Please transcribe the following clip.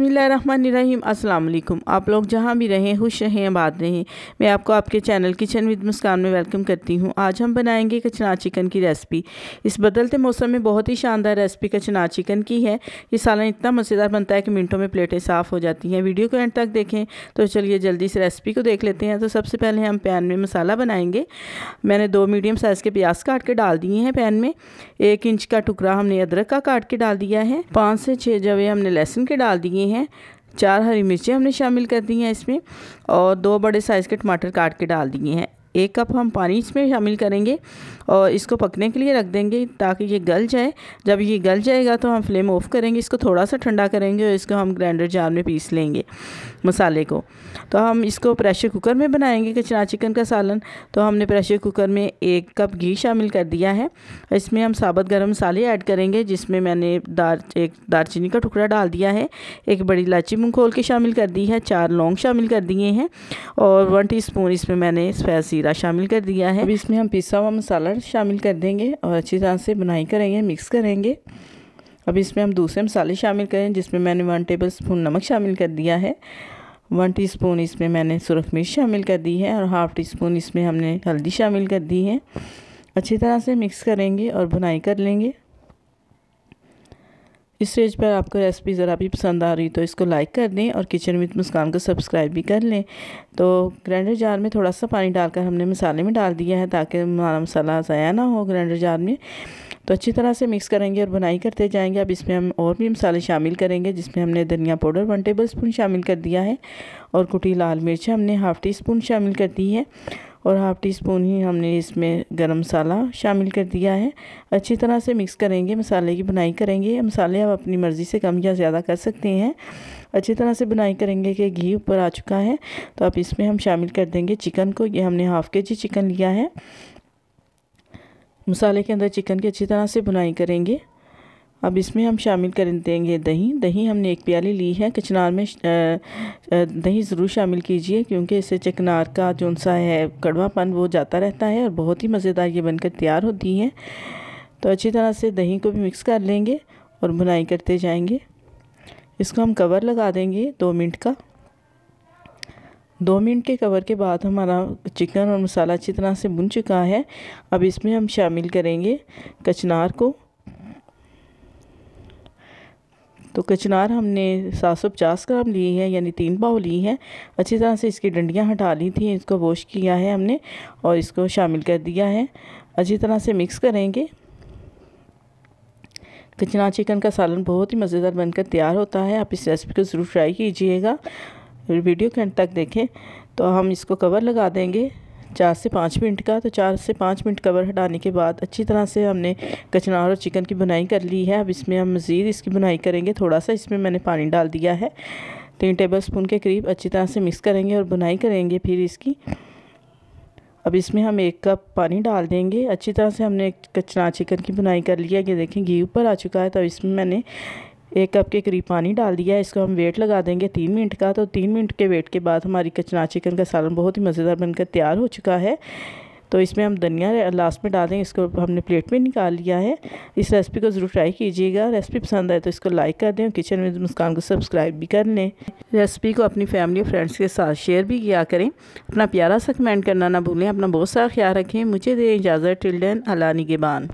बसमीम अस्सलाम वालेकुम आप लोग जहाँ भी रहें खुश रहें आबाद रहें मैं आपको आपके चैनल किचन विद मुस्कान में वेलकम करती हूँ आज हम बनाएंगे कचना चिकन की रेसिपी इस बदलते मौसम में बहुत ही शानदार रेसिपी कचना चिकन की है ये सालन इतना मज़ेदार बनता है कि मिनटों में प्लेटें साफ़ हो जाती हैं वीडियो को एंड तक देखें तो चलिए जल्दी इस रेसिपी को देख लेते हैं तो सबसे पहले हम पैन में मसाला बनाएंगे मैंने दो मीडियम साइज़ के प्याज काट के डाल दिए हैं पैन में एक इंच का टुकड़ा हमने अदरक का काट के डाल दिया है पाँच से छः जवे हमने लहसुन के डाल दिए हैं चार हरी मिर्चें हमने शामिल कर दी हैं इसमें और दो बड़े साइज़ के टमाटर काट के डाल दिए हैं एक कप हम पानी इसमें शामिल करेंगे और इसको पकने के लिए रख देंगे ताकि ये गल जाए जब ये गल जाएगा तो हम फ्लेम ऑफ करेंगे इसको थोड़ा सा ठंडा करेंगे और इसको हम ग्राइंडर जार में पीस लेंगे मसाले को तो हम इसको प्रेशर कुकर में बनाएंगे कचरा चिकन का सालन तो हमने प्रेशर कुकर में एक कप घी शामिल कर दिया है इसमें हम साबत गर्म मसाले ऐड करेंगे जिसमें मैंने दार एक दारचीनी का टुकड़ा डाल दिया है एक बड़ी इलायची मूँग खोल के शामिल कर दी है चार लौंग शामिल कर दिए हैं और वन टी इसमें मैंने स्पैसी ज़ीरा शामिल कर दिया है अब इसमें हम पिसा हुआ मसाला शामिल कर देंगे और अच्छी तरह से बनाई करेंगे मिक्स करेंगे अब इसमें हम दूसरे मसाले शामिल करें जिसमें मैंने वन टेबल स्पून नमक शामिल कर दिया है वन टीस्पून इसमें मैंने सुरख मिर्च शामिल कर दी है और हाफ़ टी स्पून इसमें हमने हल्दी शामिल कर दी है अच्छी तरह से मिक्स करेंगे और भुनाई कर लेंगे इस स्टेज पर आपको रेसिपी ज़रा भी पसंद आ रही तो इसको लाइक कर दें और किचन विद मुस्कान को सब्सक्राइब भी कर लें तो ग्राइंडर जार में थोड़ा सा पानी डालकर हमने मसाले में डाल दिया है ताकि हमारा मसाला ज़ाया ना हो ग्राइंडर जार में तो अच्छी तरह से मिक्स करेंगे और बनाई करते जाएंगे अब इसमें हम और भी मसाले शामिल करेंगे जिसमें हमने धनिया पाउडर वन टेबल स्पून शामिल कर दिया है और कुटी लाल मिर्च हमने हाफ़ टी स्पून शामिल कर दी है और हाफ़ टी स्पून ही हमने इसमें गरम मसाला शामिल कर दिया है अच्छी तरह से मिक्स करेंगे मसाले की बुनाई करेंगे मसाले आप अपनी मर्ज़ी से कम या ज़्यादा कर सकते हैं अच्छी तरह से बुनाई करेंगे कि घी ऊपर आ चुका है तो आप इसमें हम शामिल कर देंगे चिकन को ये हमने हाफ़ के जी चिकन लिया है मसाले के अंदर चिकन की अच्छी तरह से बुनाई करेंगे अब इसमें हम शामिल कर देंगे दही दही हमने एक प्याली ली है कचनार में दही ज़रूर शामिल कीजिए क्योंकि इससे चकनार का जो सा है कड़वापन वो जाता रहता है और बहुत ही मज़ेदार ये बनकर तैयार होती है तो अच्छी तरह से दही को भी मिक्स कर लेंगे और बुनाई करते जाएंगे इसको हम कवर लगा देंगे दो मिनट का दो मिनट के कवर के बाद हमारा चिकन और मसाला अच्छी तरह से बुन चुका है अब इसमें हम शामिल करेंगे कचनार को तो कचनार हमने सात सौ पचास ग्राम ली है यानी तीन पाव ली है अच्छी तरह से इसकी डंडियाँ हटा ली थी इसको वॉश किया है हमने और इसको शामिल कर दिया है अच्छी तरह से मिक्स करेंगे कचनार चिकन का सालन बहुत ही मज़ेदार बनकर तैयार होता है आप इस रेसिपी को ज़रूर ट्राई कीजिएगा वीडियो के अंत तक देखें तो हम इसको कवर लगा देंगे चार से पाँच मिनट का तो चार से पाँच मिनट कवर हटाने के बाद अच्छी तरह से हमने कचनार और चिकन की बुनाई कर ली है अब इसमें हम मज़ीद इसकी बुनाई करेंगे थोड़ा सा इसमें मैंने पानी डाल दिया है तीन टेबल स्पून के करीब अच्छी तरह से मिक्स करेंगे और बुनाई करेंगे फिर इसकी अब इसमें हम एक कप पानी डाल देंगे अच्छी तरह से हमने कचना चिकन की बुनाई कर लिया ये देखें घी ऊपर आ चुका है तो इसमें मैंने एक कप के करीब पानी डाल दिया इसको हम वेट लगा देंगे तीन मिनट का तो तीन मिनट के वेट के बाद हमारी कचना चिकन का सालन बहुत ही मज़ेदार बनकर तैयार हो चुका है तो इसमें हम धनिया लास्ट में डालेंगे इसको हमने प्लेट में निकाल लिया है इस रेसिपी को ज़रूर ट्राई कीजिएगा रेसिपी पसंद आए तो इसको लाइक कर दें किचन में मुस्कान को सब्सक्राइब भी कर लें रेसिपी को अपनी फैमिली और फ्रेंड्स के साथ शेयर भी किया करें अपना प्यारा सा कमेंट करना ना भूलें अपना बहुत सारा ख्याल रखें मुझे दें इजाज़त टिल्डन अला निगेबान